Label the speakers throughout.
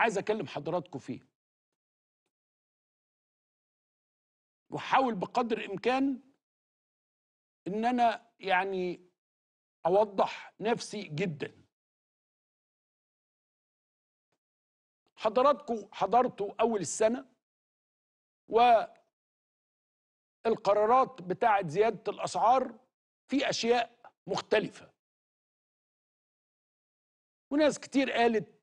Speaker 1: عايز اكلم حضراتكم فيه واحاول بقدر الامكان ان انا يعني اوضح نفسي جدا حضراتكم حضرتوا اول السنه والقرارات بتاعه زياده الاسعار في اشياء مختلفه وناس كتير قالت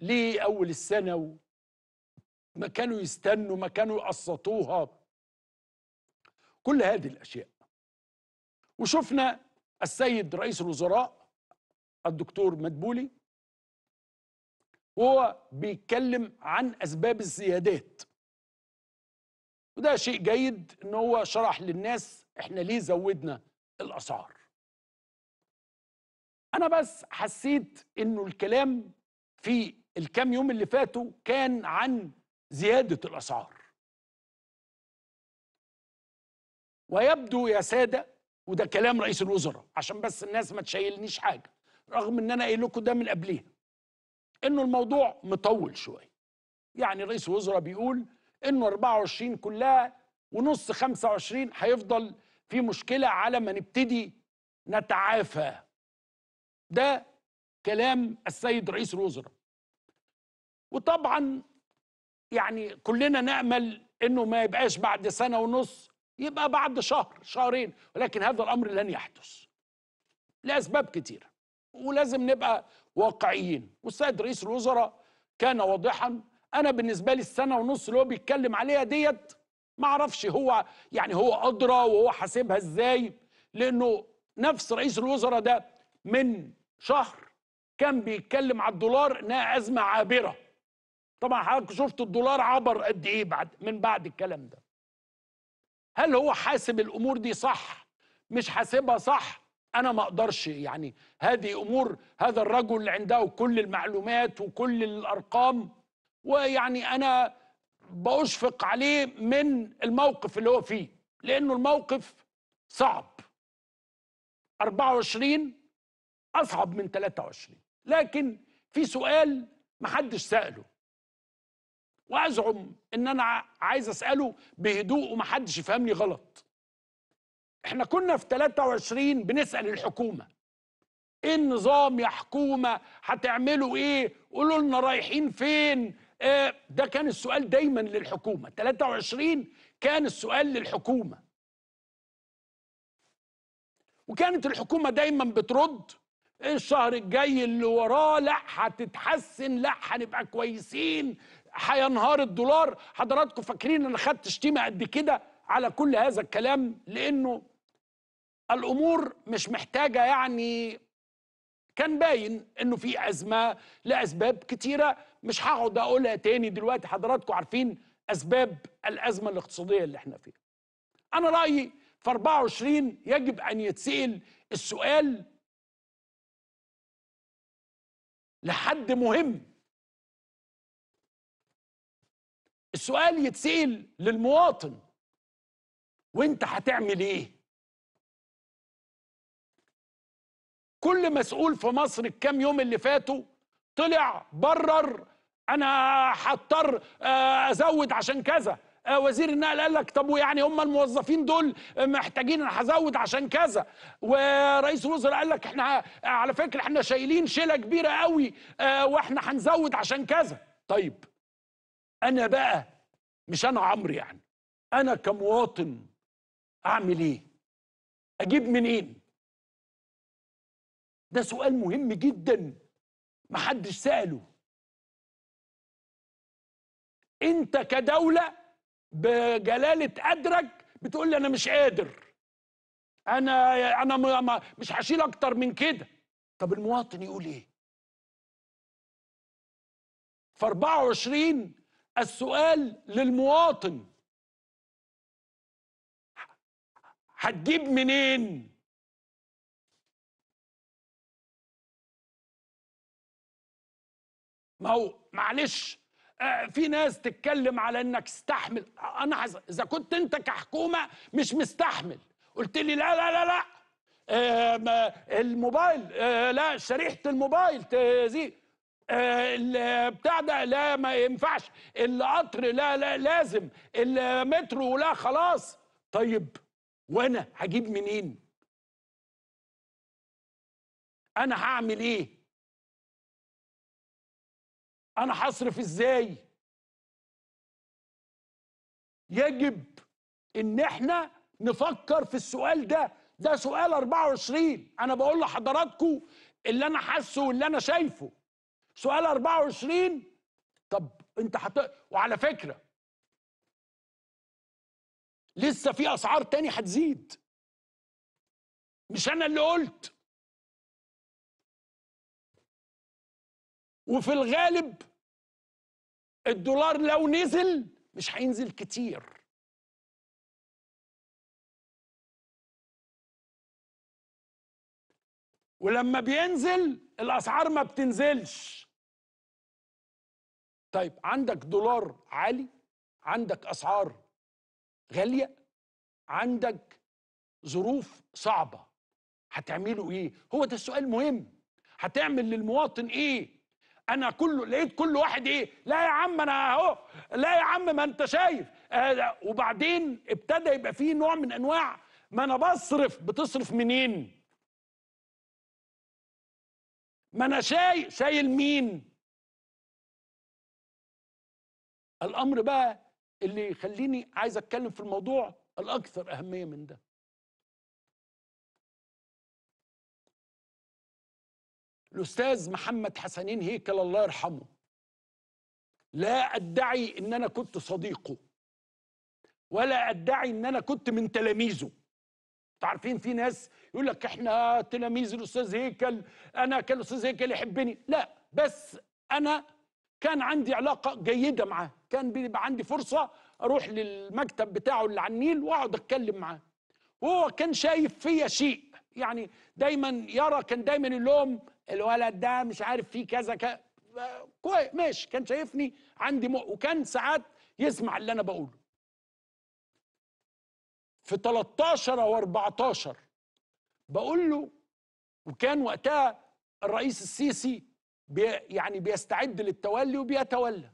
Speaker 1: ليه أول السنة ما كانوا يستنوا ما كانوا يقسطوها كل هذه الأشياء
Speaker 2: وشفنا السيد رئيس الوزراء الدكتور مدبولي وهو بيتكلم عن أسباب الزيادات وده شيء جيد ان هو شرح للناس احنا ليه زودنا الاسعار انا بس حسيت انه الكلام
Speaker 1: في الكام يوم اللي فاتوا كان عن زيادة الأسعار ويبدو يا سادة وده
Speaker 2: كلام رئيس الوزراء عشان بس الناس ما تشيلنيش حاجة رغم ان انا قايل لكم ده من قبليها انه الموضوع مطول شوية يعني رئيس الوزراء بيقول انه 24 كلها ونص 25 هيفضل في مشكلة على ما نبتدي نتعافى ده كلام السيد رئيس الوزراء وطبعا يعني كلنا نامل انه ما يبقاش بعد سنه ونص يبقى بعد شهر شهرين ولكن هذا الامر لن يحدث لاسباب كتيره ولازم نبقى واقعيين والسيد رئيس الوزراء كان واضحا انا بالنسبه لي السنه ونص اللي هو بيتكلم عليها ديت ما اعرفش هو يعني هو ادرى وهو حاسبها ازاي لانه نفس رئيس الوزراء ده من شهر كان بيتكلم على الدولار انها ازمه عابره طبعا حضرتك شفت الدولار عبر قد ايه بعد من بعد الكلام ده هل هو حاسب الامور دي صح مش حاسبها صح انا ما اقدرش يعني هذه امور هذا الرجل اللي عنده كل المعلومات وكل الارقام ويعني انا بأشفق عليه من الموقف اللي هو فيه لأنه الموقف صعب 24 أصعب من 23 لكن في سؤال محدش سأله وازعم ان انا عايز اساله بهدوء ومحدش يفهمني غلط احنا كنا في 23 بنسال الحكومه ايه النظام يا حكومه هتعملوا ايه قولوا لنا رايحين فين آه ده كان السؤال دايما للحكومه 23 كان السؤال للحكومه وكانت الحكومه دايما بترد الشهر الجاي اللي وراه لا هتتحسن لا هنبقى كويسين هينهار الدولار حضراتكم فاكرين انا خدت شتيمه قد كده على كل هذا الكلام لانه الامور مش محتاجه يعني كان باين انه في ازمه لاسباب كتيره مش هقعد اقولها تاني دلوقتي حضراتكم عارفين اسباب الازمه الاقتصاديه اللي احنا فيها. انا رايي في 24 يجب ان
Speaker 1: يتسال السؤال لحد مهم السؤال يتسأل للمواطن وانت هتعمل ايه كل مسؤول في مصر الكام يوم اللي فاتوا
Speaker 2: طلع برر انا هضطر آه، ازود عشان كذا آه، وزير النقل قال لك طب ويعني هم الموظفين دول محتاجين انا هزود عشان كذا ورئيس الوزراء قال لك احنا على فكره احنا شايلين شيله كبيره قوي آه، واحنا هنزود عشان كذا طيب انا بقى مش انا عمرو
Speaker 1: يعني انا كمواطن اعمل ايه اجيب منين ده سؤال مهم جدا محدش ساله انت كدوله بجلاله قدرك بتقول لي انا مش قادر انا
Speaker 2: انا مش هشيل اكتر من كده طب المواطن يقول ايه
Speaker 1: في 24 السؤال للمواطن هتجيب منين ما هو معلش آه في ناس تتكلم على انك استحمل
Speaker 2: انا حز... اذا كنت انت كحكومه مش مستحمل قلت لي لا لا لا لا آه الموبايل آه لا شريحه الموبايل تزيد آه، البتاع ده لا ما ينفعش القطر لا لا لازم
Speaker 1: المترو لا خلاص طيب وانا هجيب منين انا هعمل ايه انا هصرف ازاي يجب ان احنا نفكر في السؤال ده ده سؤال
Speaker 2: 24 انا بقول لحضراتكم اللي انا حاسه واللي انا شايفه
Speaker 1: سؤال 24 طب انت حت... وعلى فكره لسه في اسعار تاني هتزيد مش انا اللي قلت وفي الغالب الدولار لو نزل مش هينزل كتير ولما بينزل الاسعار ما بتنزلش طيب عندك دولار عالي عندك اسعار غاليه عندك ظروف صعبه
Speaker 2: هتعملوا ايه هو ده السؤال مهم هتعمل للمواطن ايه انا كله لقيت كل واحد ايه لا يا عم انا اهو لا يا عم ما انت شايف آه وبعدين ابتدى يبقى فيه نوع من انواع ما انا بصرف بتصرف
Speaker 1: منين ما انا شايل شايل مين الامر بقى اللي يخليني عايز اتكلم في الموضوع الاكثر اهميه من ده الاستاذ محمد حسنين هيكل الله يرحمه لا ادعي ان انا كنت صديقه
Speaker 2: ولا ادعي ان انا كنت من تلاميذه عارفين في ناس يقول لك احنا تلاميذ الاستاذ هيكل انا كان الاستاذ هيكل يحبني لا بس انا كان عندي علاقه جيده معاه كان بيبقى عندي فرصه اروح للمكتب بتاعه اللي على النيل واقعد اتكلم معاه وهو كان شايف فيا شيء يعني دايما يرى كان دايما يقول الولد ده مش عارف فيه كذا كذا كويس ماشي كان شايفني عندي مؤ وكان ساعات يسمع اللي انا بقوله
Speaker 1: في 13 و 14 بقول له وكان وقتها الرئيس السيسي بي يعني
Speaker 2: بيستعد للتولي وبيتولى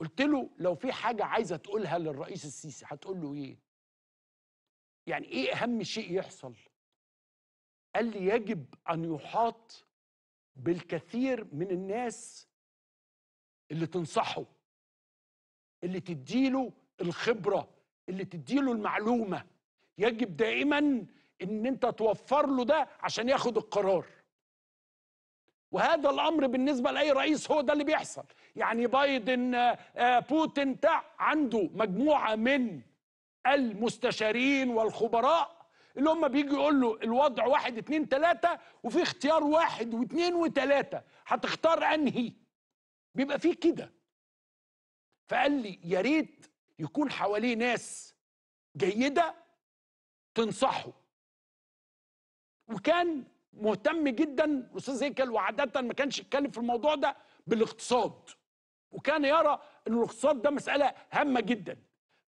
Speaker 2: قلت له لو في حاجة عايزة تقولها للرئيس السيسي هتقول له إيه؟ يعني إيه أهم شيء يحصل؟
Speaker 1: قال لي يجب أن يحاط بالكثير من الناس اللي تنصحه اللي
Speaker 2: تديله الخبرة اللي تديله المعلومة يجب دائما إن أنت توفر له ده عشان ياخد القرار وهذا الامر بالنسبه لاي رئيس هو ده اللي بيحصل يعني بايدن آه، آه، بوتين بتاع عنده مجموعه من المستشارين والخبراء اللي هم بيجي يقول له الوضع واحد اتنين تلاتة وفي اختيار واحد واتنين وتلاتة
Speaker 1: هتختار انهي بيبقى فيه كده فقال لي يا ريت يكون حواليه ناس جيدة تنصحه
Speaker 2: وكان مهتم جدا الاستاذ هيكل وعاده ما كانش يتكلم في الموضوع ده بالاقتصاد وكان يرى ان الاقتصاد ده مساله هامه جدا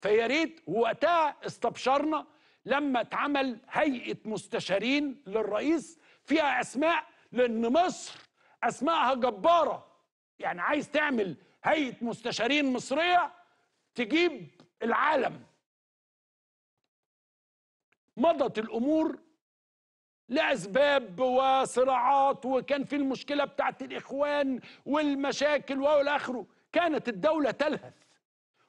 Speaker 2: فيا ريت وقتها استبشرنا لما اتعمل هيئه مستشارين للرئيس فيها اسماء لان مصر اسمائها جباره يعني عايز تعمل هيئه مستشارين مصريه تجيب العالم مضت الامور لأسباب وصراعات وكان في المشكلة بتاعت الإخوان والمشاكل وإلى آخره كانت الدولة تلهث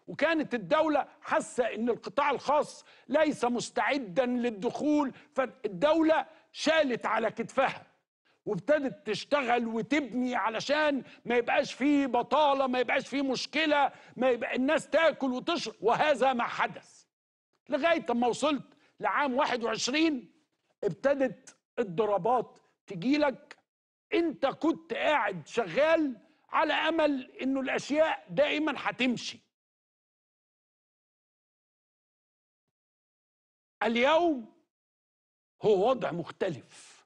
Speaker 2: وكانت الدولة حاسة إن القطاع الخاص ليس مستعدا للدخول فالدولة شالت على كتفها وابتدت تشتغل وتبني علشان ما يبقاش فيه بطالة ما يبقاش فيه مشكلة ما يبقى الناس تاكل وتشرب وهذا ما حدث لغاية ما وصلت لعام 21 ابتدت الضربات تجيلك انت كنت قاعد
Speaker 1: شغال على امل انه الاشياء دائما هتمشي اليوم هو وضع مختلف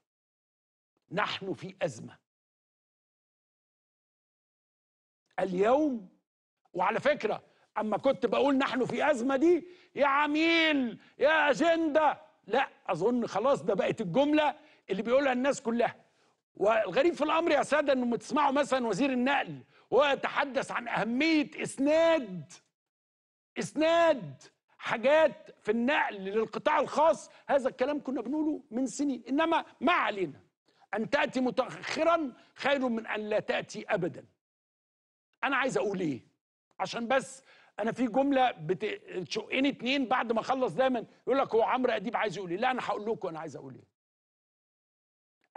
Speaker 1: نحن في ازمه اليوم وعلى فكره اما كنت
Speaker 2: بقول نحن في ازمه دي يا عميل يا اجنده لا اظن خلاص ده بقت الجمله اللي بيقولها الناس كلها والغريب في الامر يا ساده انه تسمعوا مثلا وزير النقل وهو يتحدث عن اهميه اسناد اسناد حاجات في النقل للقطاع الخاص هذا الكلام كنا بنقوله من سنين انما ما علينا ان تاتي متاخرا خير من ان لا تاتي ابدا انا عايز اقول ايه عشان بس انا في جمله بتشقني اتنين بعد ما اخلص دايما يقول لك هو عمرو اديب عايز يقول ايه لا انا هقول لكم انا عايز اقول ايه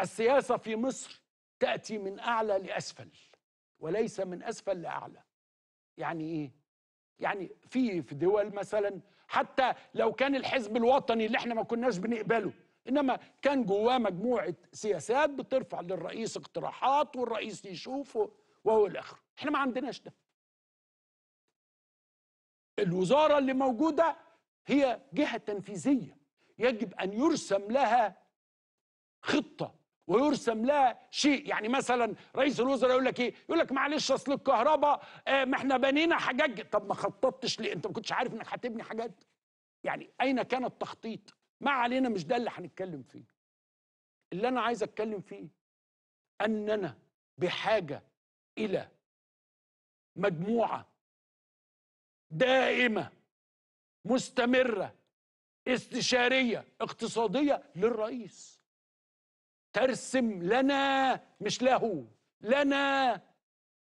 Speaker 2: السياسه في مصر تاتي من اعلى لاسفل وليس من اسفل لاعلى يعني ايه يعني في في دول مثلا حتى لو كان الحزب الوطني اللي احنا ما كناش بنقبله انما كان جواه مجموعه سياسات بترفع للرئيس اقتراحات والرئيس يشوفه وهو الاخر احنا ما عندناش ده الوزاره اللي موجوده هي جهه تنفيذيه يجب ان يرسم لها خطه ويرسم لها شيء يعني مثلا رئيس الوزراء يقول لك ايه يقول لك معلش اصل الكهرباء آه ما احنا بنينا حاجات طب ما خططتش ليه انت ما كنتش عارف انك هتبني حاجات يعني اين كان التخطيط ما علينا مش ده اللي
Speaker 1: هنتكلم فيه اللي انا عايز اتكلم فيه اننا بحاجه الى مجموعه دائمه مستمره استشاريه اقتصاديه
Speaker 2: للرئيس ترسم لنا مش له لنا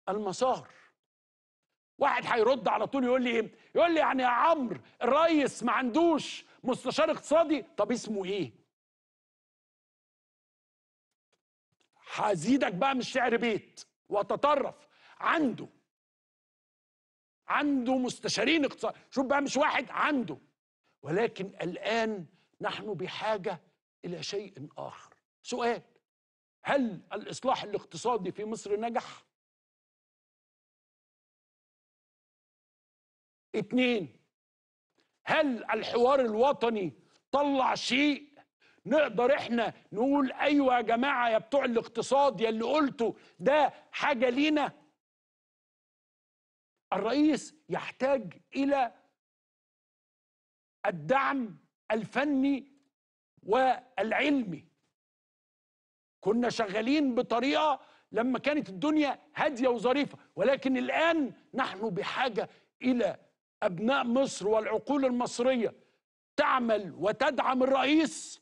Speaker 2: المسار واحد هيرد على طول يقول لي ايه يقول لي يعني يا عمرو الرئيس ما عندوش مستشار اقتصادي طب اسمه ايه
Speaker 1: هزيدك بقى من الشعر بيت وتطرف عنده عنده مستشارين
Speaker 2: اقتصاد شوف بقى مش واحد عنده ولكن الآن نحن بحاجة
Speaker 1: إلى شيء آخر سؤال هل الإصلاح الاقتصادي في مصر نجح؟ اتنين هل الحوار الوطني طلع شيء
Speaker 2: نقدر احنا نقول ايوه يا جماعه يا بتوع الاقتصاد يا اللي قلته ده
Speaker 1: حاجه لينا الرئيس يحتاج الى الدعم الفني والعلمي كنا شغالين بطريقه لما كانت
Speaker 2: الدنيا هاديه وظريفه ولكن الان نحن بحاجه الى ابناء مصر والعقول المصريه تعمل وتدعم الرئيس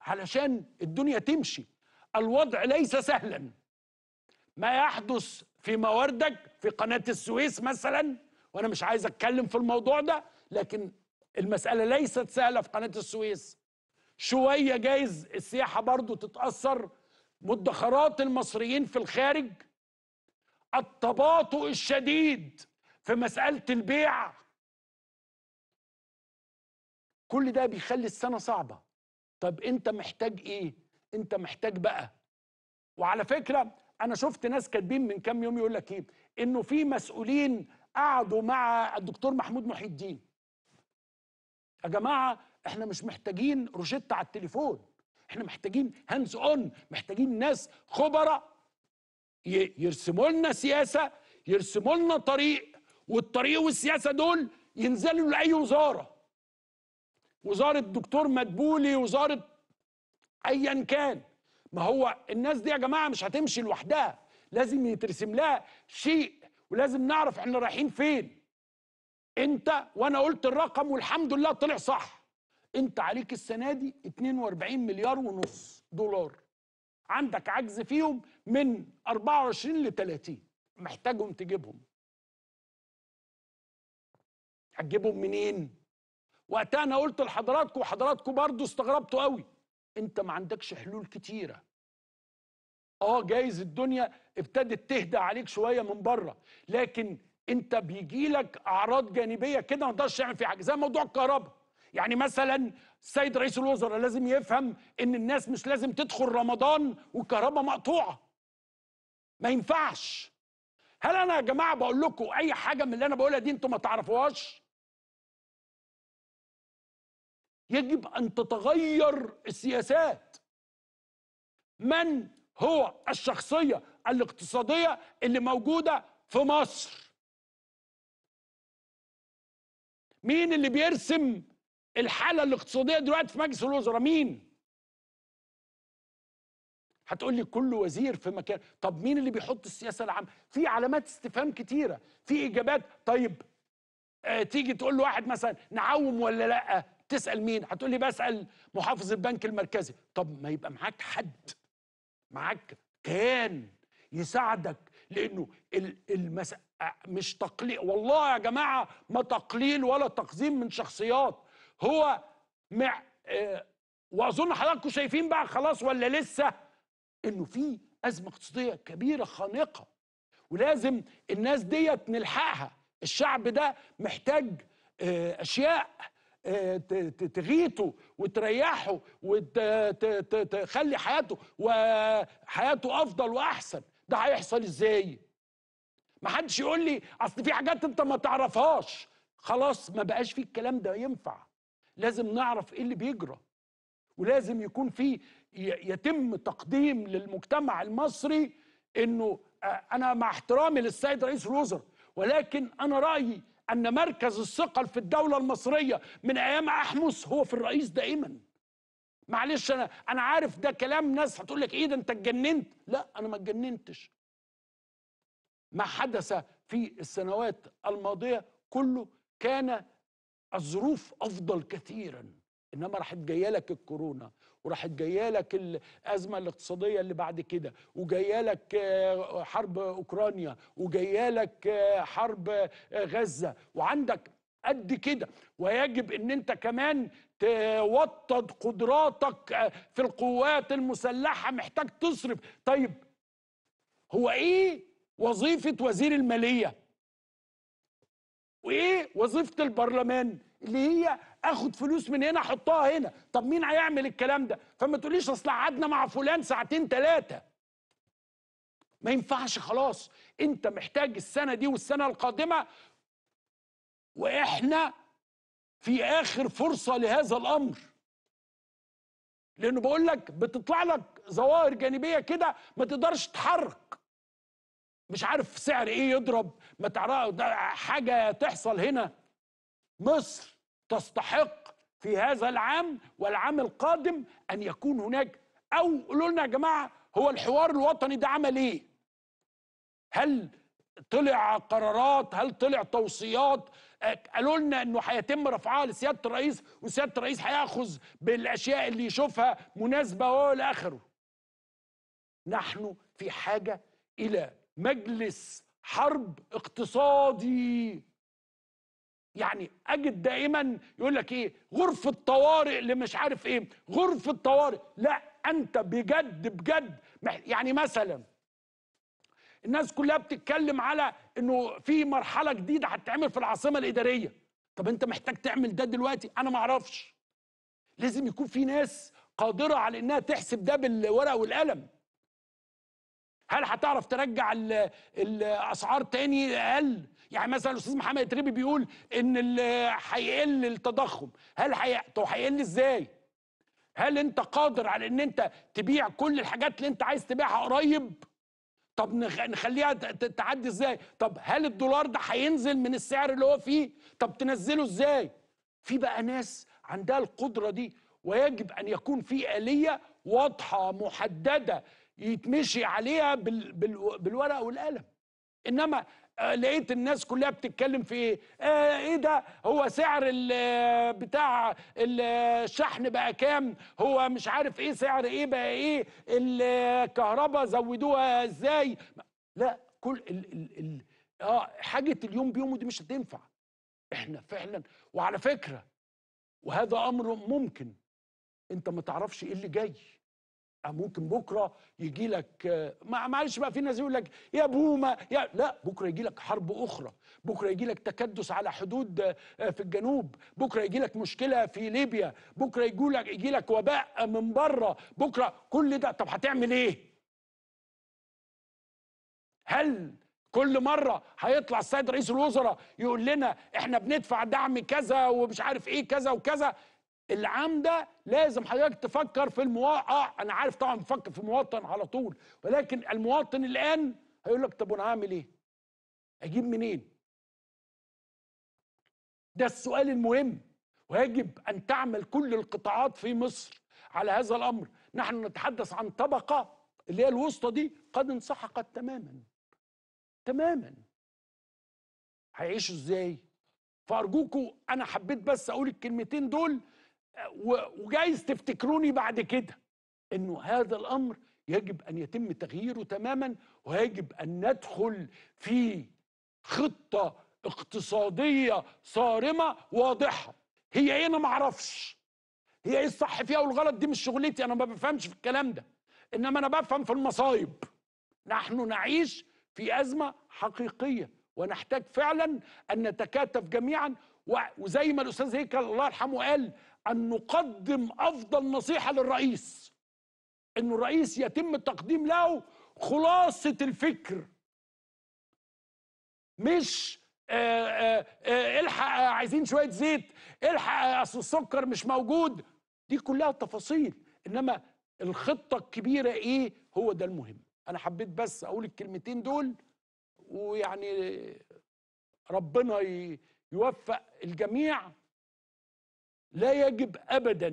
Speaker 2: علشان الدنيا تمشي الوضع ليس سهلا ما يحدث في مواردك في قناة السويس مثلا وأنا مش عايز أتكلم في الموضوع ده لكن المسألة ليست سهلة في قناة السويس شوية جايز السياحة برضو تتأثر مدخرات المصريين في الخارج
Speaker 1: التباطؤ الشديد في مسألة البيع كل ده بيخلي السنة صعبة طب انت محتاج ايه انت محتاج بقى وعلى فكرة انا شفت ناس
Speaker 2: كاتبين من كام يوم يقول لك ايه انه في مسؤولين قعدوا مع الدكتور محمود محي الدين يا جماعه احنا مش محتاجين روشتة على التليفون احنا محتاجين هاندز اون محتاجين ناس خبراء يرسموا لنا سياسه يرسموا لنا طريق والطريق والسياسه دول ينزلوا لاي وزاره وزاره الدكتور مدبولي وزاره ايا كان ما هو الناس دي يا جماعه مش هتمشي لوحدها لازم يترسم لها شيء ولازم نعرف احنا رايحين فين انت وانا قلت الرقم والحمد لله طلع صح انت عليك السنه دي 42
Speaker 1: مليار ونص دولار عندك عجز فيهم من 24 ل 30 محتاجهم تجيبهم
Speaker 2: هتجيبهم منين وقتها انا قلت لحضراتكم وحضراتكم برضو استغربتوا قوي انت ما عندكش حلول كتيره اه جايز الدنيا ابتدت تهدى عليك شويه من بره لكن انت بيجي لك اعراض جانبيه كده ما تقدرش تعمل فيها حاجه زي موضوع الكهرباء يعني مثلا السيد رئيس الوزراء لازم يفهم ان الناس مش لازم تدخل رمضان والكهرباء مقطوعه ما
Speaker 1: ينفعش هل انا يا جماعه بقول لكم اي حاجه من اللي انا بقولها دي انتم ما تعرفوهاش يجب ان تتغير السياسات من هو الشخصيه الاقتصاديه اللي موجوده في مصر
Speaker 2: مين اللي بيرسم الحاله الاقتصاديه دلوقتي في مجلس الوزراء مين هتقول لي كل وزير في مكان طب مين اللي بيحط السياسه العامه في علامات استفهام كتيره في اجابات طيب آه تيجي تقول لواحد مثلا نعوم ولا لا تسال مين هتقول لي بسال محافظ البنك المركزي طب ما يبقى معاك حد معاك كيان يساعدك لانه المس... مش تقليل والله يا جماعه ما تقليل ولا تقزيم من شخصيات هو مع آه واظن حضراتكم شايفين بقى خلاص ولا لسه انه في ازمه اقتصاديه كبيره خانقه ولازم الناس ديت نلحقها الشعب ده محتاج آه اشياء آه، تغيته وتريحه وتخلي حياته وحياته افضل واحسن ده هيحصل ازاي ما حدش يقول لي اصل في حاجات انت ما تعرفهاش خلاص ما بقاش في الكلام ده ينفع لازم نعرف ايه اللي بيجرى ولازم يكون في يتم تقديم للمجتمع المصري انه آه، انا مع احترامي للسيد رئيس الوزراء ولكن انا رايي أن مركز الثقل في الدولة المصرية من أيام أحمس هو في الرئيس دائما معلش أنا أنا عارف ده كلام ناس هتقول لك إيه ده أنت اتجننت لا أنا ما اتجننتش ما حدث في السنوات الماضية كله كان الظروف أفضل كثيرا إنما راحت جاية لك الكورونا وراحت جايه لك الازمه الاقتصاديه اللي بعد كده وجايه لك آه، حرب اوكرانيا وجايه لك آه، حرب آه، غزه وعندك قد كده ويجب ان انت كمان توطد قدراتك في القوات المسلحه محتاج تصرف طيب هو ايه وظيفه وزير الماليه وايه وظيفه البرلمان اللي هي اخد فلوس من هنا احطها هنا طب مين هيعمل الكلام ده فما تقوليش اصل قعدنا مع فلان ساعتين ثلاثه ما ينفعش خلاص انت محتاج السنه دي والسنه القادمه واحنا في اخر فرصه لهذا الامر لانه بقول لك بتطلع لك ظواهر جانبيه كده ما تقدرش تحرك مش عارف سعر ايه يضرب ما تعرف حاجه تحصل هنا مصر تستحق في هذا العام والعام القادم ان يكون هناك او قولوا لنا يا جماعه هو الحوار الوطني ده عمل ايه؟ هل طلع قرارات؟ هل طلع توصيات؟ قالوا لنا انه هيتم رفعها لسياده الرئيس وسياده الرئيس هياخذ بالاشياء اللي يشوفها مناسبه والى اخره. نحن في حاجه الى مجلس حرب اقتصادي يعني اجد دائما يقول لك ايه غرفه طوارئ اللي مش عارف ايه غرفه طوارئ لا انت بجد بجد يعني مثلا الناس كلها بتتكلم على انه في مرحله جديده هتتعمل في العاصمه الاداريه طب انت محتاج تعمل ده دلوقتي انا ما اعرفش لازم يكون في ناس قادره على انها تحسب ده بالورقه والقلم هل هتعرف ترجع الاسعار تاني اقل يعني مثلا الاستاذ محمد تريبي بيقول ان هيقل التضخم هل هي... طب هيقل ازاي هل انت قادر على ان انت تبيع كل الحاجات اللي انت عايز تبيعها قريب طب نخليها تعدي ازاي طب هل الدولار ده هينزل من السعر اللي هو فيه طب تنزله ازاي في بقى ناس عندها القدره دي ويجب ان يكون في اليه واضحه محدده يتمشي عليها بالورقه والقلم انما آه، لقيت الناس كلها بتتكلم في ايه آه، ايه ده هو سعر آه، بتاع الشحن بقى كام هو مش عارف ايه سعر ايه بقى ايه الكهرباء زودوها ازاي لا كل الـ الـ الـ اه حاجه اليوم بيومه دي مش هتنفع احنا فعلا وعلى فكره وهذا امر ممكن انت ما تعرفش ايه اللي جاي ممكن بكره يجي لك آه، مع معلش بقى في ناس يقول لك يا بومه يا لا بكره يجي لك حرب اخرى بكره يجي لك تكدس على حدود آه، في الجنوب بكره يجي لك مشكله في ليبيا بكره يجي لك يجي لك وباء من بره بكره كل ده طب هتعمل ايه هل كل مره هيطلع السيد رئيس الوزراء يقول لنا احنا بندفع دعم كذا ومش عارف ايه كذا وكذا العمدة لازم حضرتك تفكر في المواطن آه أنا عارف طبعا بفكر في مواطن على طول ولكن المواطن الآن هيقول لك طب أنا هعمل إيه؟ أجيب منين؟ ده السؤال المهم ويجب أن تعمل كل القطاعات في مصر على هذا الأمر نحن نتحدث عن طبقة اللي هي الوسطى دي قد انسحقت تماما تماما هيعيشوا ازاي فارجوكوا انا حبيت بس اقول الكلمتين دول وجايز تفتكروني بعد كده انه هذا الامر يجب ان يتم تغييره تماما ويجب ان ندخل في خطه اقتصاديه صارمه واضحه هي ايه انا ما اعرفش هي ايه الصح فيها والغلط دي مش شغلتي انا ما بفهمش في الكلام ده انما انا بفهم في المصايب نحن نعيش في ازمه حقيقيه ونحتاج فعلا ان نتكاتف جميعا وزي ما الاستاذ هيكل الله يرحمه قال أن نقدم أفضل نصيحة للرئيس أن الرئيس يتم تقديم له خلاصة الفكر مش آآ آه، آآ آه، آه، الحق عايزين شوية زيت الحق أصل السكر مش موجود دي كلها تفاصيل إنما الخطة الكبيرة إيه هو ده المهم أنا حبيت بس أقول الكلمتين دول ويعني ربنا يوفق الجميع
Speaker 1: لا يجب ابدا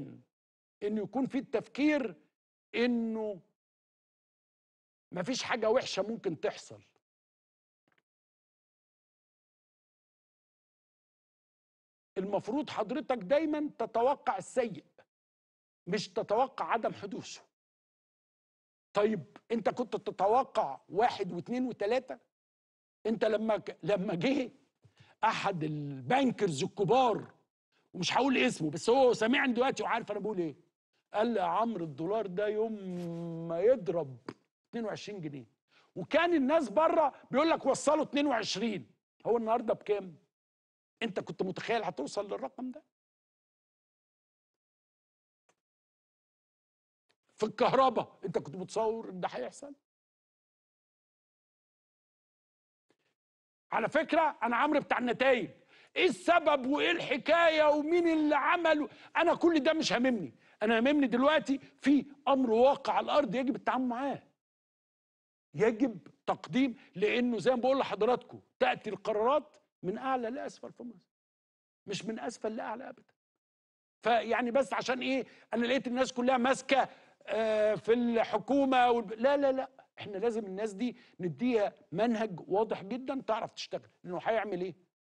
Speaker 1: انه يكون في التفكير انه مفيش حاجه وحشه ممكن تحصل المفروض حضرتك دايما تتوقع السيء مش تتوقع عدم
Speaker 2: حدوثه طيب انت كنت تتوقع واحد واثنين وثلاثه انت لما لما جه احد البانكرز الكبار ومش هقول اسمه بس هو سامعني دلوقتي وعارف انا بقول ايه قال لي يا عمرو الدولار ده يوم ما يضرب 22 جنيه وكان الناس بره
Speaker 1: بيقول لك وصلوا 22 هو النهارده بكام انت كنت متخيل هتوصل للرقم ده في الكهرباء انت كنت متصور ان ده هيحصل على فكره انا عمرو بتاع النتائج ايه السبب وايه
Speaker 2: الحكايه ومين اللي عمله انا كل ده مش هاممني انا هاممني دلوقتي في امر واقع على الارض يجب التعامل معاه يجب تقديم لانه زي ما بقول لحضراتكم تاتي القرارات من اعلى لاسفل في مصر مش من اسفل لاعلى ابدا فيعني بس عشان ايه انا لقيت الناس كلها ماسكه آه، في الحكومه والب... لا لا لا احنا لازم الناس دي نديها منهج واضح جدا تعرف تشتغل انه هيعمل ايه